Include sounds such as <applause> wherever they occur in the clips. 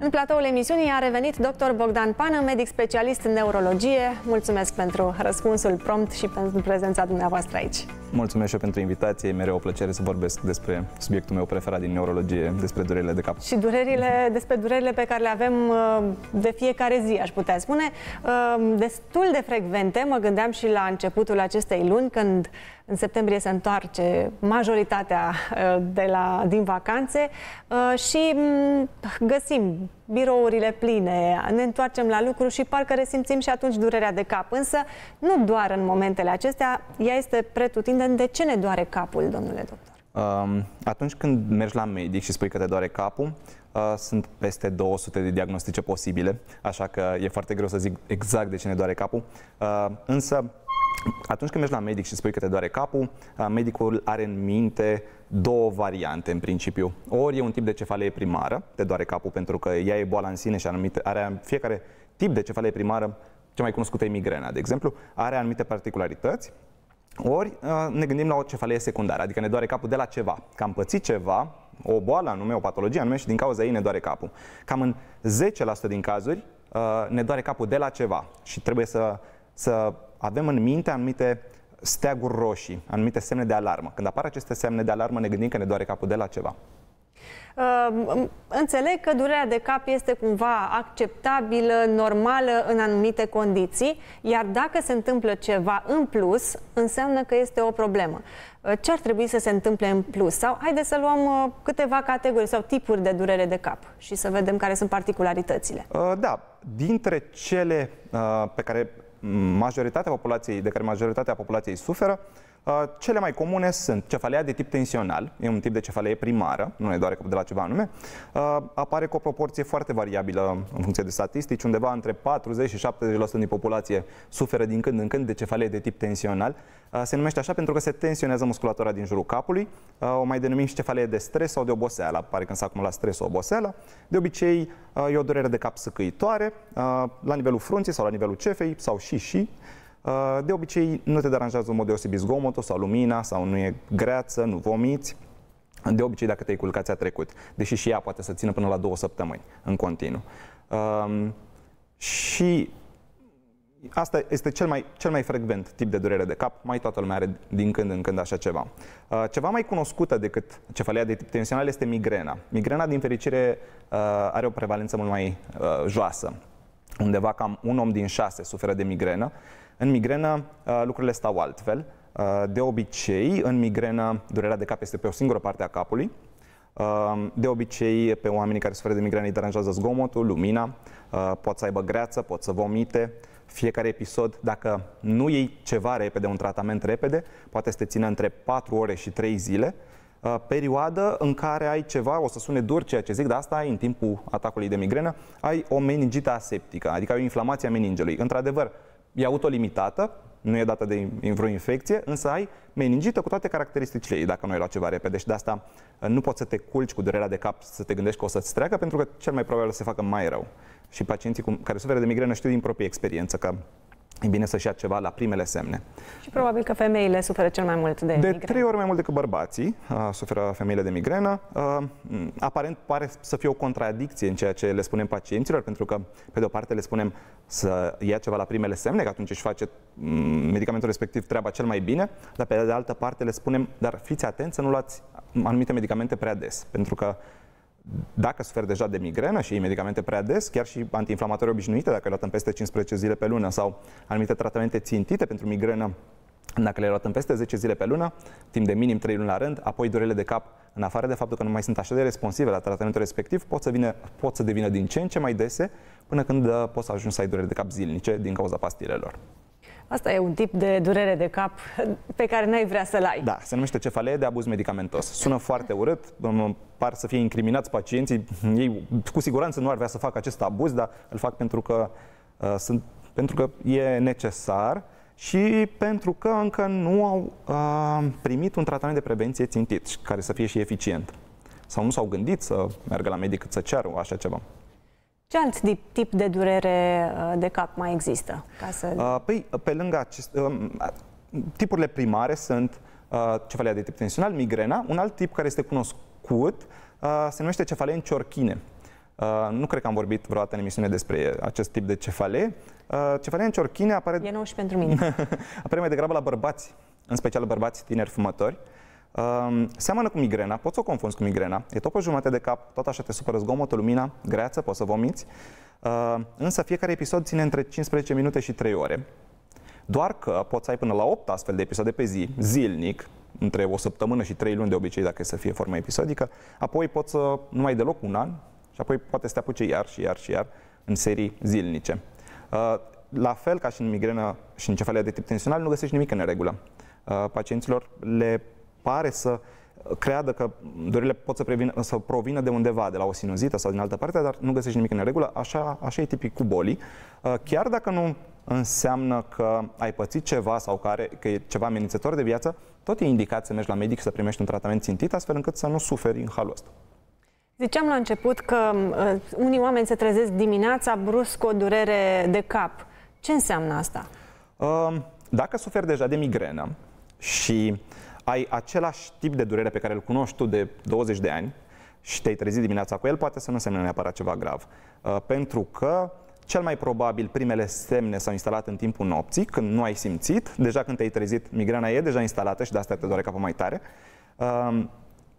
În platoul emisiunii a revenit dr. Bogdan Pană, medic specialist în neurologie. Mulțumesc pentru răspunsul prompt și pentru prezența dumneavoastră aici. Mulțumesc și eu pentru invitație. E mereu o plăcere să vorbesc despre subiectul meu preferat din neurologie, despre durerile de cap. Și durerile, despre durerile pe care le avem uh, de fiecare zi, aș putea spune, uh, destul de frecvente. Mă gândeam și la începutul acestei luni, când în septembrie se întoarce majoritatea uh, de la, din vacanțe uh, și mm, găsim birourile pline, ne întoarcem la lucru și parcă resimțim și atunci durerea de cap. Însă, nu doar în momentele acestea, ea este pretutindeni. De ce ne doare capul, domnule doctor? Um, atunci când mergi la medic și spui că te doare capul, uh, sunt peste 200 de diagnostice posibile, așa că e foarte greu să zic exact de ce ne doare capul. Însă, atunci când mergi la medic și spui că te doare capul, medicul are în minte două variante în principiu. Ori e un tip de cefalee primară, te doare capul pentru că ea e boala în sine și anumite, are fiecare tip de cefalee primară, cea mai cunoscută e migrena, de exemplu, are anumite particularități, ori ne gândim la o cefalee secundară, adică ne doare capul de la ceva, că am pățit ceva, o boală anume, o patologie anume și din cauza ei ne doare capul. Cam în 10% din cazuri ne doare capul de la ceva și trebuie să, să avem în minte anumite steaguri roșii, anumite semne de alarmă. Când apar aceste semne de alarmă, ne gândim că ne doare capul de la ceva. Uh, înțeleg că durerea de cap este cumva acceptabilă, normală în anumite condiții, iar dacă se întâmplă ceva în plus, înseamnă că este o problemă. Uh, ce ar trebui să se întâmple în plus? Sau haideți să luăm uh, câteva categorii sau tipuri de durere de cap și să vedem care sunt particularitățile. Ă, da, dintre cele pe care majoritatea populației, de care majoritatea populației suferă, Uh, cele mai comune sunt cefalea de tip tensional, e un tip de cefalee primară, nu e doar de la ceva anume, uh, apare cu o proporție foarte variabilă în funcție de statistici, undeva între 40 și 70% din populație suferă din când în când de cefalee de tip tensional. Uh, se numește așa pentru că se tensionează musculatura din jurul capului, o mai denumim și cefalee de stres sau de oboseală, apare când s-a acumulat stres sau oboseală. De obicei e o durere de cap săcăitoare, la nivelul frunții sau la nivelul cefei sau și și, Uh, de obicei nu te deranjează în mod deosebit zgomotul sau lumina sau nu e greață, nu vomiți. De obicei dacă te-ai culcat ți-a trecut, deși și ea poate să țină până la două săptămâni în continuu. Um, și Asta este cel mai, cel mai frecvent tip de durere de cap, mai toată lumea are din când în când așa ceva. Uh, ceva mai cunoscută decât cefalia de tip tensional este migrena. Migrena, din fericire, uh, are o prevalență mult mai joasă undeva cam un om din șase suferă de migrenă. În migrenă uh, lucrurile stau altfel. Uh, de obicei, în migrenă, durerea de cap este pe o singură parte a capului. Uh, de obicei, pe oamenii care suferă de migrenă îi deranjează zgomotul, lumina, pot să aibă greață, pot să vomite. Fiecare episod, dacă nu iei ceva repede, un tratament repede, poate să te țină între 4 ore și 3 zile Uh, perioadă în care ai ceva, o să sune dur ceea ce zic, dar asta ai în timpul atacului de migrenă, ai o meningită aseptică, adică ai o inflamație a meningelui. Într-adevăr, e autolimitată, nu e dată de vreo infecție, însă ai meningită cu toate caracteristicile ei, dacă nu ai luat ceva repede și de asta uh, nu poți să te culci cu durerea de cap să te gândești că o să-ți treacă, pentru că cel mai probabil o să se facă mai rău. Și pacienții cu, care suferă de migrenă știu din proprie experiență că e bine să-și ia ceva la primele semne. Și probabil că femeile suferă cel mai mult de, de migrenă. De trei ori mai mult decât bărbații uh, suferă femeile de migrenă. Uh, aparent pare să fie o contradicție în ceea ce le spunem pacienților, pentru că, pe de o parte, le spunem să ia ceva la primele semne, că atunci își face um, medicamentul respectiv treaba cel mai bine, dar pe de altă parte le spunem, dar fiți atenți să nu luați anumite medicamente prea des, pentru că dacă suferi deja de migrenă și iei medicamente prea des, chiar și antiinflamatorii obișnuite, dacă le luat în peste 15 zile pe lună, sau anumite tratamente țintite pentru migrenă, dacă le luat în peste 10 zile pe lună, timp de minim 3 luni la rând, apoi durele de cap, în afară de faptul că nu mai sunt așa de responsive la tratamentul respectiv, pot să, vine, pot să devină din ce în ce mai dese, până când uh, poți să ajungi să ai dureri de cap zilnice din cauza pastilelor. Asta e un tip de durere de cap pe care n-ai vrea să-l ai. Da, se numește cefalee de abuz medicamentos. Sună foarte urât, par să fie incriminați pacienții. Ei cu siguranță nu ar vrea să facă acest abuz, dar îl fac pentru că, uh, sunt, pentru că e necesar și pentru că încă nu au uh, primit un tratament de prevenție țintit, care să fie și eficient. Sau nu s-au gândit să meargă la medic să ceară așa ceva. Ce alt tip de durere uh, de cap mai există? Ca să... Uh, păi, pe lângă acest, um, tipurile primare sunt uh, cefalea de tip tensional, migrena. Un alt tip care este cunoscut se numește cefalee în ciorchine. Nu cred că am vorbit vreodată în emisiune despre acest tip de cefalee. Cefalee în ciorchine apare... E nou și pentru mine. <laughs> apare mai degrabă la bărbați, în special bărbați tineri fumători. Uh, Um, seamănă cu migrena, poți să o confunzi cu migrena, e tot pe jumătate de cap, tot așa te supără zgomotă, lumina, greață, poți să vomiți, uh, însă fiecare episod ține între 15 minute și 3 ore. Doar că poți să ai până la 8 astfel de episoade pe zi, zilnic, între o săptămână și 3 luni de obicei, dacă e să fie formă episodică, apoi poți să nu mai deloc un an și apoi poate să te apuce iar și iar și iar în serii zilnice. Uh, la fel ca și în migrenă și în cefalea de tip tensional, nu găsești nimic în neregulă. Uh, pacienților le pare să creadă că dorile pot să, prevină, să provină de undeva, de la o sinuzită sau din altă parte, dar nu găsești nimic în regulă, așa, așa e tipic cu bolii. Uh, chiar dacă nu înseamnă că ai pățit ceva sau că, are, că e ceva amenințător de viață, tot e indicat să mergi la medic și să primești un tratament țintit, astfel încât să nu suferi în halul ăsta. Ziceam la început că uh, unii oameni se trezesc dimineața brusc cu o durere de cap. Ce înseamnă asta? Uh, dacă suferi deja de migrenă și uh, ai același tip de durere pe care îl cunoști tu de 20 de ani și te-ai trezit dimineața cu el, poate să nu însemne neapărat ceva grav. Uh, pentru că cel mai probabil primele semne s-au instalat în timpul nopții, când nu ai simțit, deja când te-ai trezit, migrana e deja instalată și de asta te doare capul mai tare. Um,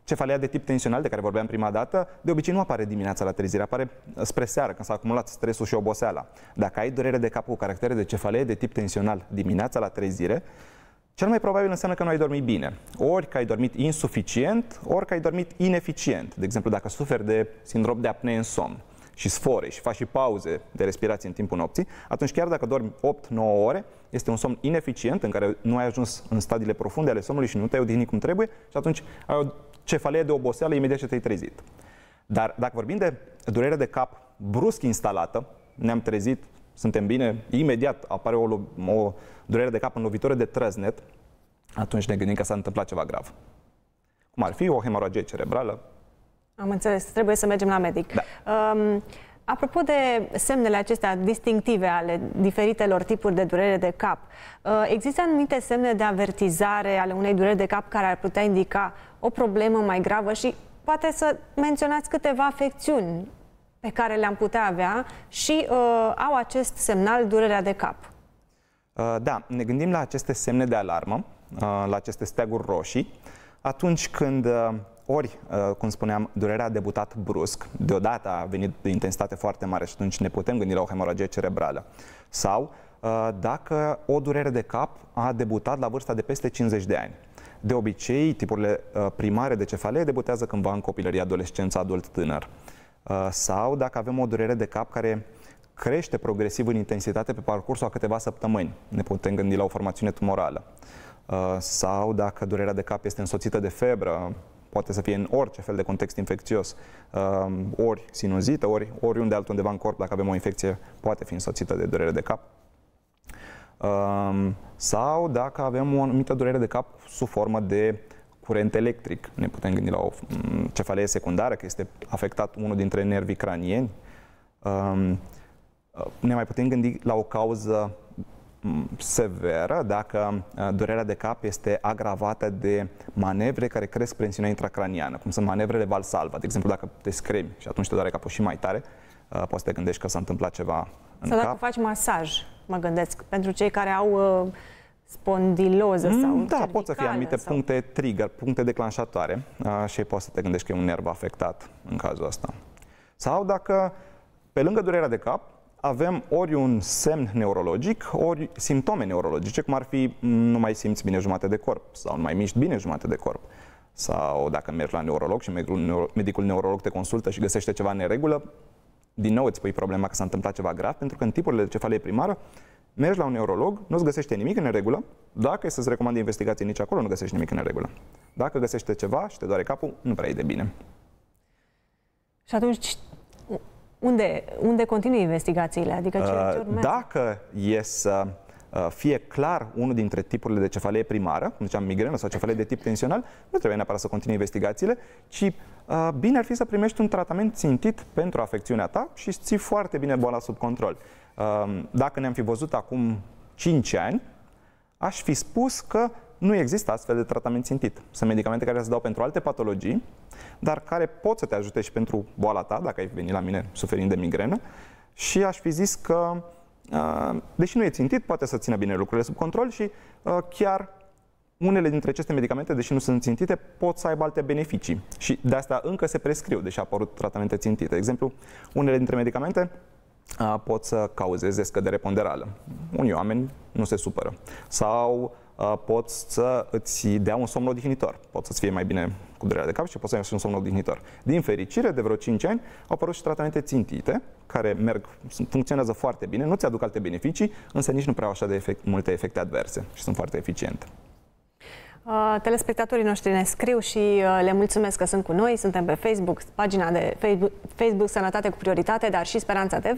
cefalea de tip tensional, de care vorbeam prima dată, de obicei nu apare dimineața la trezire, apare spre seară, când s-a acumulat stresul și oboseala. Dacă ai durere de cap cu caractere de cefalee de tip tensional dimineața la trezire, cel mai probabil înseamnă că nu ai dormit bine. Ori că ai dormit insuficient, ori că ai dormit ineficient. De exemplu, dacă suferi de sindrom de apnee în somn și sfore și faci și pauze de respirație în timpul nopții, atunci chiar dacă dormi 8-9 ore, este un somn ineficient în care nu ai ajuns în stadiile profunde ale somnului și nu te-ai odihnit cum trebuie și atunci ai o cefalee de oboseală imediat ce te-ai trezit. Dar dacă vorbim de durere de cap brusc instalată, ne-am trezit, suntem bine, imediat apare o, o durere de cap în lovitură de trăznet, atunci ne gândim că s-a întâmplat ceva grav. Cum ar fi o hemoragie cerebrală. Am înțeles, trebuie să mergem la medic. Da. Um, Apropo de semnele acestea distinctive ale diferitelor tipuri de durere de cap, uh, există anumite semne de avertizare ale unei dureri de cap care ar putea indica o problemă mai gravă și poate să menționați câteva afecțiuni pe care le-am putea avea și uh, au acest semnal durerea de cap. Uh, da, ne gândim la aceste semne de alarmă, uh, la aceste steaguri roșii, atunci când uh, ori, uh, cum spuneam, durerea a debutat brusc, deodată a venit de intensitate foarte mare și atunci ne putem gândi la o hemoragie cerebrală. Sau uh, dacă o durere de cap a debutat la vârsta de peste 50 de ani. De obicei, tipurile uh, primare de cefalee debutează cândva în copilărie, adolescență, adult, tânăr. Uh, sau dacă avem o durere de cap care crește progresiv în intensitate pe parcursul a câteva săptămâni. Ne putem gândi la o formațiune tumorală. Uh, sau dacă durerea de cap este însoțită de febră, poate să fie în orice fel de context infecțios, uh, ori sinuzită, ori oriunde altundeva în corp, dacă avem o infecție, poate fi însoțită de durere de cap. Sau dacă avem o anumită durere de cap sub formă de curent electric. Ne putem gândi la o mm, cefalee secundară, că este afectat unul dintre nervii cranieni. Um, ne mai putem gândi la o cauză mm, severă dacă uh, durerea de cap este agravată de manevre care cresc presiunea intracraniană, cum sunt manevrele valsalva. De exemplu, dacă te scremi și atunci te doare capul și mai tare, uh, poți să te gândești că s-a întâmplat ceva în Sau cap. dacă faci masaj, mă gândesc, pentru cei care au uh spondiloză mm, sau Da, pot să fie anumite sau... puncte trigger, puncte declanșatoare uh, și poți să te gândești că e un nerv afectat în cazul ăsta. Sau dacă, pe lângă durerea de cap, avem ori un semn neurologic, ori simptome neurologice, cum ar fi nu mai simți bine jumate de corp sau nu mai miști bine jumate de corp. Sau dacă mergi la neurolog și medicul neurolog te consultă și găsește ceva în neregulă, din nou îți pui problema că s-a întâmplat ceva grav, pentru că în tipurile de cefalie primară mergi la un neurolog, nu-ți găsește nimic în regulă. Dacă e să-ți recomandă investigații nici acolo, nu găsești nimic în regulă. Dacă găsește ceva și te doare capul, nu prea e de bine. Și atunci, unde, unde continui investigațiile? Adică ce, uh, ce urmează? Dacă e să Uh, fie clar unul dintre tipurile de cefalee primară, cum ziceam, migrenă sau cefalee de tip tensional, nu trebuie neapărat să continui investigațiile, ci uh, bine ar fi să primești un tratament țintit pentru afecțiunea ta și să ții foarte bine boala sub control. Uh, dacă ne-am fi văzut acum 5 ani, aș fi spus că nu există astfel de tratament țintit. Sunt medicamente care se dau pentru alte patologii, dar care pot să te ajute și pentru boala ta, dacă ai venit la mine suferind de migrenă. Și aș fi zis că Uh, deși nu e țintit, poate să țină bine lucrurile sub control și uh, chiar unele dintre aceste medicamente, deși nu sunt țintite, pot să aibă alte beneficii. Și de asta încă se prescriu, deși a apărut tratamente țintite. De exemplu, unele dintre medicamente uh, pot să cauzeze scădere ponderală. Unii oameni nu se supără. Sau Uh, poți să îți dea un somn odihnitor. Poți să-ți fie mai bine cu durerea de cap și poți să ai un somn odihnitor. Din fericire, de vreo 5 ani au apărut și tratamente țintite, care merg, funcționează foarte bine, nu ți aduc alte beneficii, însă nici nu prea au așa de efect, multe efecte adverse și sunt foarte eficiente. Uh, telespectatorii noștri ne scriu și uh, le mulțumesc că sunt cu noi. Suntem pe Facebook, pagina de Facebook Sănătate cu Prioritate, dar și Speranța TV.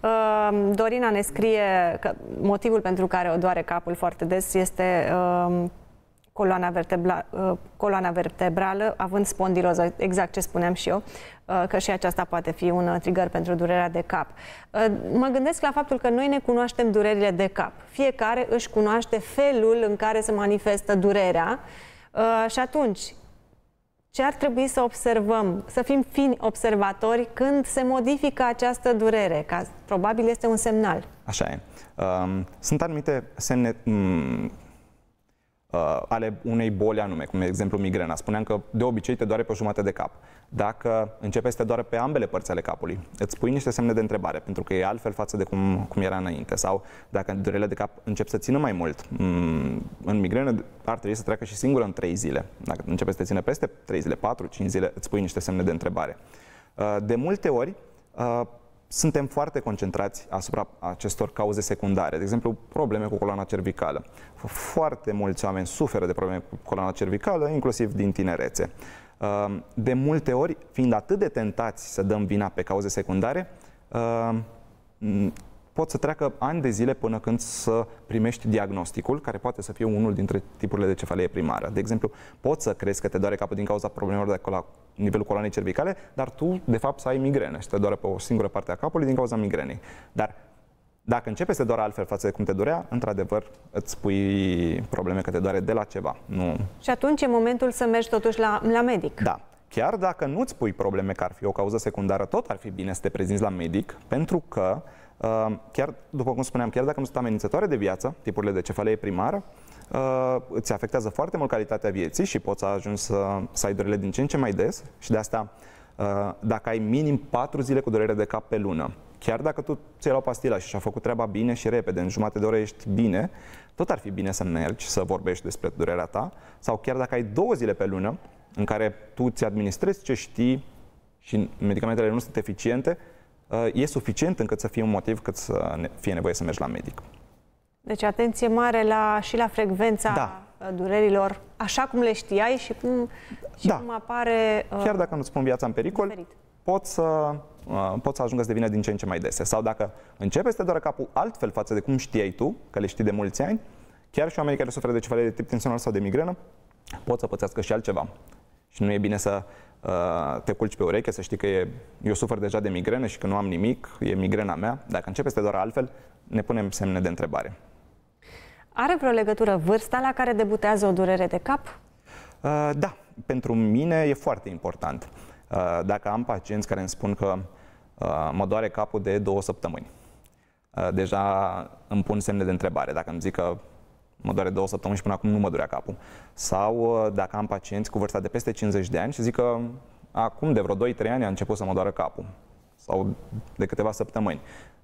Uh, Dorina ne scrie că motivul pentru care o doare capul foarte des este coloana, vertebra, uh, coloana vertebrală, având spondiloză, exact ce spuneam și eu, uh, că și aceasta poate fi un uh, trigger pentru durerea de cap. Mă gândesc la faptul că noi ne cunoaștem durerile de cap. Fiecare își cunoaște felul în care se manifestă durerea și atunci ce ar trebui să observăm, să fim fini observatori când se modifică această durere, că probabil este un semnal. Așa e. Um, sunt anumite semne uh, ale unei boli anume, cum e exemplu migrena. Spuneam că de obicei te doare pe jumătate de cap. Dacă începe să te doare pe ambele părți ale capului, îți pui niște semne de întrebare, pentru că e altfel față de cum, cum era înainte. Sau dacă durerile de cap încep să țină mai mult, mm, în migrenă ar trebui să treacă și singură în 3 zile. Dacă începe să te țină peste 3 zile, 4, 5 zile, îți pui niște semne de întrebare. Uh, de multe ori, uh, suntem foarte concentrați asupra acestor cauze secundare, de exemplu, probleme cu coloana cervicală. Foarte mulți oameni suferă de probleme cu coloana cervicală, inclusiv din tinerețe. Ehm, de multe ori, fiind atât de tentați să dăm vina pe cauze secundare, ehm, pot să treacă ani de zile până când să primești diagnosticul, care poate să fie unul dintre tipurile de cefalie primară. De exemplu, poți să crezi că te doare capul din cauza problemelor de la nivelul coloanei cervicale, dar tu, de fapt, să ai migrene și te doare pe o singură parte a capului din cauza migrenei. Dar dacă începe să doară altfel față de cum te dorea, într-adevăr îți pui probleme că te doare de la ceva. Nu. Și atunci e momentul să mergi totuși la, la medic. Da. Chiar dacă nu-ți pui probleme că ar fi o cauză secundară, tot ar fi bine să te prezinți la medic, pentru că Ehm, chiar, după cum spuneam, chiar dacă nu sunt amenințătoare de viață, tipurile de cefalee primară, ehm, îți afectează foarte mult calitatea vieții și poți ajungi să, să ai durerile din ce în ce mai des și de asta ehm, dacă ai minim 4 zile cu durere de cap pe lună, chiar dacă tu ți-ai luat pastila și și-a făcut treaba bine și repede, în jumate de oră ești bine, tot ar fi bine să mergi, să vorbești despre durerea ta, sau chiar dacă ai două zile pe lună în care tu ți administrezi ce știi și medicamentele nu sunt eficiente, e suficient încât să fie un motiv cât să fie nevoie să mergi la medic. Deci atenție mare la, și la frecvența da. durerilor, așa cum le știai și cum, și da. cum apare... Uh, Chiar dacă nu pun viața în pericol, diferit. pot să uh, pot să ajungă să devină din ce în ce mai dese. Sau dacă începe să te doară capul altfel față de cum știai tu, că le știi de mulți ani, chiar și oamenii care suferă de cefalie de tip tensional sau de migrenă, pot să pățească și altceva. Și nu e bine să uh, te culci pe ureche, să știi că e, eu sufer deja de migrene și că nu am nimic, e migrena mea. Dacă începe să te doară altfel, ne punem semne de întrebare. Are vreo legătură vârsta la care debutează o durere de cap? Uh, da, pentru mine e foarte important. Uh, dacă am pacienți care îmi spun că mă doare capul de două săptămâni, deja îmi pun semne de întrebare. Dacă îmi zic că mă doare două săptămâni și până acum nu mă durea capul. Sau uh, dacă am pacienți cu vârsta de peste 50 de ani și zic că acum de vreo 2-3 ani a început să mă doară capul sau de câteva săptămâni.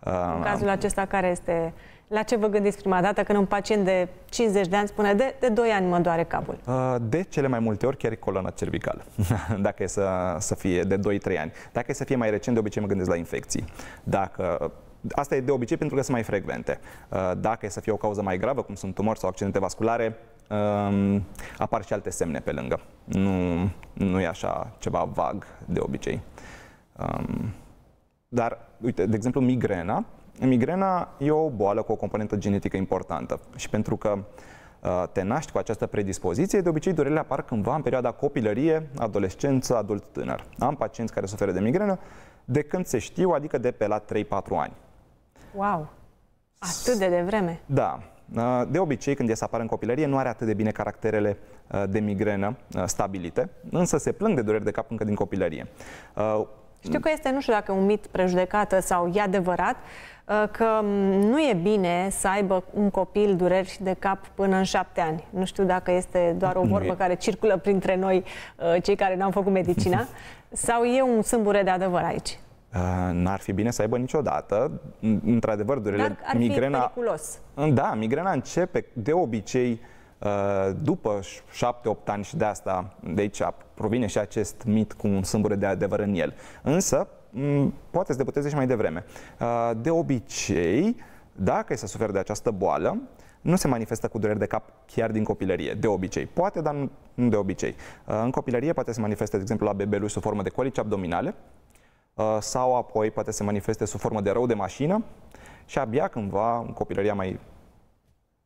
Uh, În cazul acesta care este la ce vă gândiți prima dată când un pacient de 50 de ani spune de, de 2 ani mă doare capul? Uh, de cele mai multe ori chiar coloana cervicală, <laughs> dacă e să, să fie de 2-3 ani. Dacă e să fie mai recent, de obicei mă gândesc la infecții. Dacă Asta e de obicei pentru că sunt mai frecvente. Uh, dacă e să fie o cauză mai gravă, cum sunt tumori sau accidente vasculare, um, apar și alte semne pe lângă. Nu, nu e așa ceva vag de obicei. Um, dar, uite, de exemplu, migrena. Migrena e o boală cu o componentă genetică importantă și pentru că uh, te naști cu această predispoziție, de obicei durerile apar cândva în perioada copilărie, adolescență, adult tânăr. Am pacienți care suferă de migrenă de când se știu, adică de pe la 3-4 ani. Wow! Atât de devreme? Da. Uh, de obicei, când e să apară în copilărie, nu are atât de bine caracterele uh, de migrenă uh, stabilite, însă se plâng de dureri de cap încă din copilărie. Știu că este, nu știu dacă un mit prejudecată sau e adevărat, că nu e bine să aibă un copil dureri de cap până în șapte ani. Nu știu dacă este doar o vorbă care circulă printre noi, cei care n-au făcut medicina, <laughs> sau e un sâmbure de adevăr aici. Uh, n-ar fi bine să aibă niciodată. Într-adevăr, durerile Dar ar migrena... Fi periculos. Uh, da, migrena începe de obicei uh, după 7-8 ani și de asta, de aici provine și acest mit cu un sâmbure de adevăr în el. Însă, mm, poate să debuteze și mai devreme. De obicei, dacă e să suferă de această boală, nu se manifestă cu dureri de cap chiar din copilărie, de obicei. Poate, dar nu de obicei. În copilărie poate se manifestă, de exemplu, la bebeluși sub formă de colici abdominale, Uh, sau apoi poate se manifeste sub formă de rău de mașină și abia cândva, în copilăria mai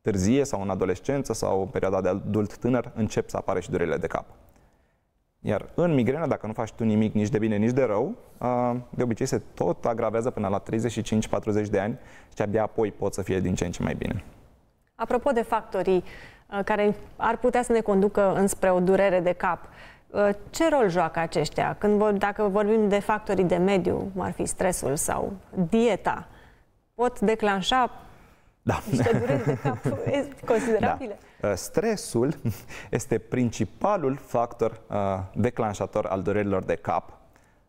târzie sau în adolescență sau în perioada de adult tânăr, încep să apară și durerile de cap. Iar în migrenă, dacă nu faci tu nimic nici de bine, nici de rău, uh, de obicei se tot agravează până la 35-40 de ani și abia apoi pot să fie din ce în ce mai bine. Apropo de factorii uh, care ar putea să ne conducă înspre o durere de cap, Uh, ce rol joacă aceștia? Când, dacă vorbim de factorii de mediu, cum ar fi stresul sau dieta, pot declanșa da. niște dureri de cap <laughs> <laughs> considerabile. Da. Uh, stresul este principalul factor uh, declanșator al durerilor de cap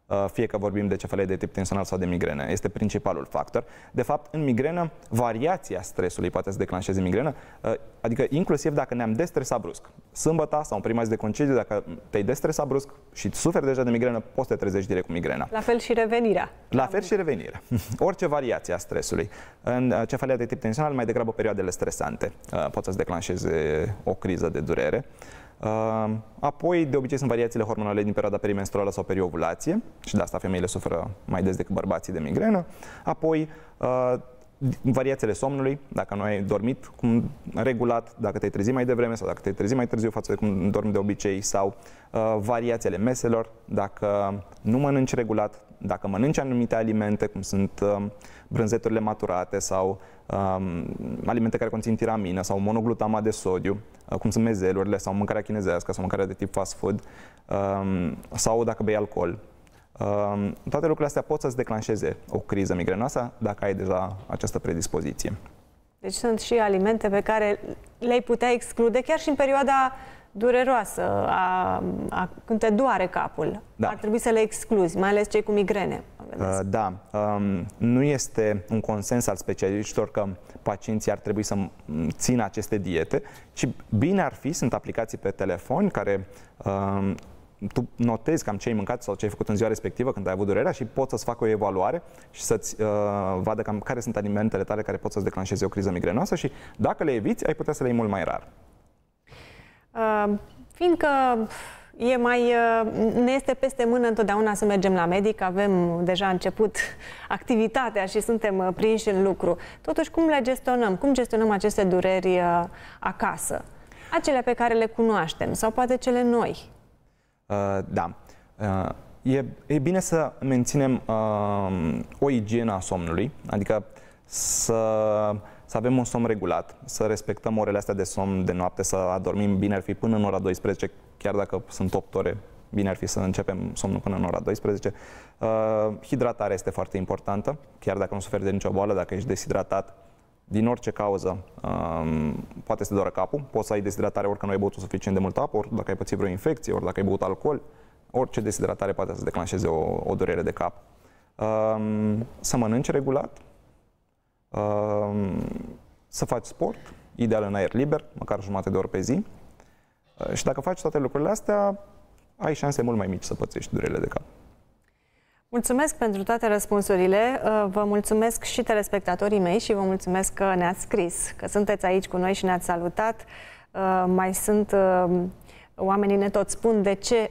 Uh, fie că vorbim de cefale de tip tensional sau de migrenă. Este principalul factor. De fapt, în migrenă, variația stresului poate să declanșeze migrenă, uh, adică inclusiv dacă ne-am destresat brusc. Sâmbăta sau în prima zi de concediu, dacă te-ai destresat brusc și suferi deja de migrenă, poți să te trezești direct cu migrena. La fel și revenirea. La fel și revenirea. <laughs> Orice variație a stresului. În uh, cefalea de tip tensional, mai degrabă perioadele stresante pot să-ți declanșeze o criză de durere. Apoi, de obicei, sunt variațiile hormonale din perioada perimenstruală sau periovulație și de asta femeile suferă mai des decât bărbații de migrenă. Apoi, uh, variațiile somnului, dacă nu ai dormit cum regulat, dacă te-ai trezit mai devreme sau dacă te-ai trezit mai târziu față de cum dormi de obicei sau uh, variațiile meselor, dacă nu mănânci regulat, dacă mănânci anumite alimente, cum sunt uh, brânzeturile maturate sau uh, alimente care conțin tiramină sau monoglutama de sodiu, uh, cum sunt mezelurile sau mâncarea chinezească sau mâncarea de tip fast food, uh, sau dacă bei alcool, Ehm, toate lucrurile astea pot să-ți declanșeze o criză migrenoasă dacă ai deja această predispoziție. Deci sunt și alimente pe care le-ai putea exclude chiar și în perioada dureroasă, a, a, când te doare capul. Da. Ar trebui să le excluzi, mai ales cei cu migrene. Uh, da. Um, nu este un consens al specialiștilor că pacienții ar trebui să țină aceste diete, ci bine ar fi, sunt aplicații pe telefon care um, tu notezi cam ce ai mâncat sau ce ai făcut în ziua respectivă când ai avut durerea și poți să-ți facă o evaluare și să-ți uh, vadă cam care sunt alimentele tale care pot să-ți declanșeze o criză migrenoasă și dacă le eviți, ai putea să le iei mult mai rar. Uh, fiindcă e mai, uh, ne este peste mână întotdeauna să mergem la medic, avem deja început activitatea și suntem uh, prinși în lucru. Totuși, cum le gestionăm? Cum gestionăm aceste dureri uh, acasă? Acele pe care le cunoaștem sau poate cele noi? Uh, da. Uh, e, e bine să menținem uh, o igienă a somnului, adică să, să avem un somn regulat, să respectăm orele astea de somn de noapte, să adormim bine ar fi până în ora 12, chiar dacă sunt 8 ore, bine ar fi să începem somnul până în ora 12. Uh, hidratarea este foarte importantă, chiar dacă nu suferi de nicio boală, dacă ești deshidratat, din orice cauză, um, poate să doară capul, poți să ai deshidratare orică nu ai băut suficient de multă apă, ori dacă ai pățit vreo infecție, ori dacă ai băut alcool, orice deshidratare poate să declanșeze o, o durere de cap. Um, să mănânci regulat, um, să faci sport, ideal în aer liber, măcar jumate de ori pe zi. Uh, și dacă faci toate lucrurile astea, ai șanse mult mai mici să pățești durerile de cap. Mulțumesc pentru toate răspunsurile, uh, vă mulțumesc și telespectatorii mei și vă mulțumesc că ne-ați scris, că sunteți aici cu noi și ne-ați salutat. Uh, mai sunt uh, oamenii ne tot spun de ce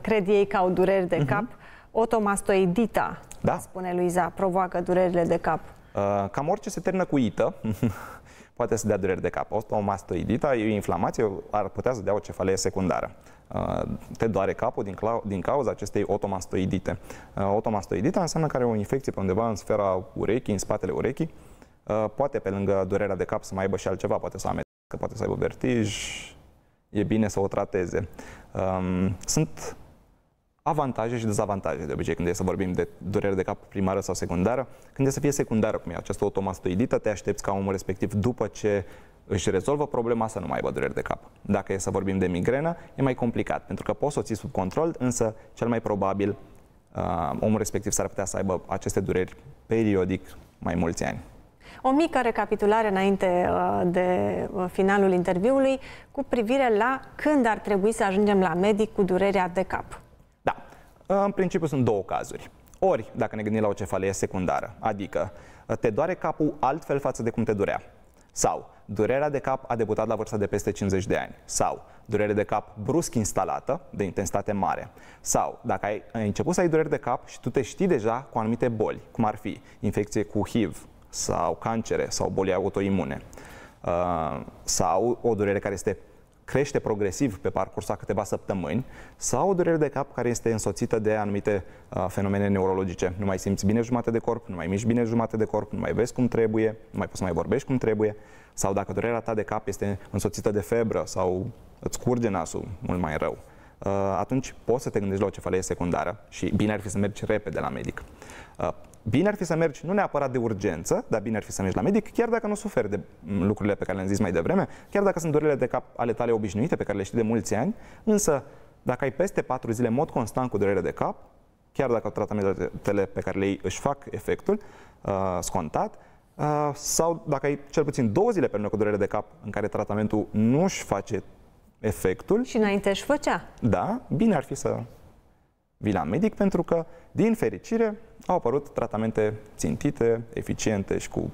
cred ei că au dureri de uh-huh. cap. Otomastoidita, da. spune Luiza, provoacă durerile de cap. Cam orice se termină cu ită, <laughs> poate să dea dureri de cap. o mastoidită, e o inflamație, ar putea să dea o cefalee secundară. Uh, te doare capul din, din cauza acestei otomastoidite. Uh, otomastoidita înseamnă că are o infecție pe undeva în sfera urechii, în spatele urechii. Uh, poate pe lângă durerea de cap să mai aibă și altceva, poate să ametească, poate să aibă vertij. E bine să o trateze. Um, sunt avantaje și dezavantaje de obicei când e să vorbim de durere de cap primară sau secundară. Când e să fie secundară, cum e această automastoidită, te aștepți ca omul respectiv după ce își rezolvă problema să nu mai aibă dureri de cap. Dacă e să vorbim de migrenă, e mai complicat, pentru că poți să o ții sub control, însă cel mai probabil uh, omul respectiv s-ar putea să aibă aceste dureri periodic mai mulți ani. O mică recapitulare înainte uh, de uh, finalul interviului cu privire la când ar trebui să ajungem la medic cu durerea de cap. În principiu sunt două cazuri. Ori, dacă ne gândim la o cefalie secundară, adică te doare capul altfel față de cum te durea. Sau durerea de cap a debutat la vârsta de peste 50 de ani. Sau durere de cap brusc instalată, de intensitate mare. Sau dacă ai, ai început să ai dureri de cap și tu te știi deja cu anumite boli, cum ar fi infecție cu HIV sau cancere sau boli autoimune. Uh, sau o durere care este crește progresiv pe parcursul a câteva săptămâni, sau o durere de cap care este însoțită de anumite uh, fenomene neurologice. Nu mai simți bine jumate de corp, nu mai miști bine jumate de corp, nu mai vezi cum trebuie, nu mai poți să mai vorbești cum trebuie, sau dacă durerea ta de cap este însoțită de febră sau îți curge nasul mult mai rău. Uh, atunci poți să te gândești la o cefalie secundară și bine ar fi să mergi repede la medic. Uh, bine ar fi să mergi nu neapărat de urgență, dar bine ar fi să mergi la medic, chiar dacă nu suferi de mm, lucrurile pe care le-am zis mai devreme, chiar dacă sunt durerile de cap ale tale obișnuite, pe care le știi de mulți ani, însă dacă ai peste 4 zile mod constant cu durere de cap, chiar dacă tratamentele pe care le își fac efectul uh, scontat, uh, sau dacă ai cel puțin două zile pe lună cu durere de cap în care tratamentul nu își face efectul. Și înainte își făcea. Da, bine ar fi să vii la medic pentru că, din fericire, au apărut tratamente țintite, eficiente și cu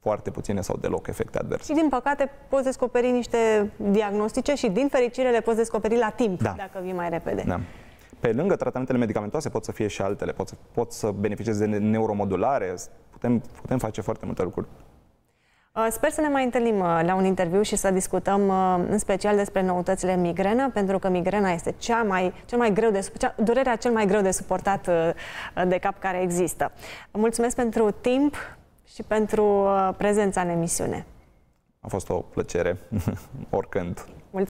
foarte puține sau deloc efecte adverse. Și din păcate poți descoperi niște diagnostice și din fericire le poți descoperi la timp, da. dacă vii mai repede. Da. Pe lângă tratamentele medicamentoase pot să fie și altele, pot să, pot să beneficiezi de neuromodulare, putem, putem face foarte multe lucruri Uh, sper să ne mai întâlnim uh, la un interviu și să discutăm uh, în special despre noutățile migrenă, pentru că migrena este cea mai, cel mai greu de, cea, durerea cel mai greu de suportat de cap care există. Mulțumesc pentru timp și pentru prezența în emisiune. A fost o plăcere, <laughs> oricând.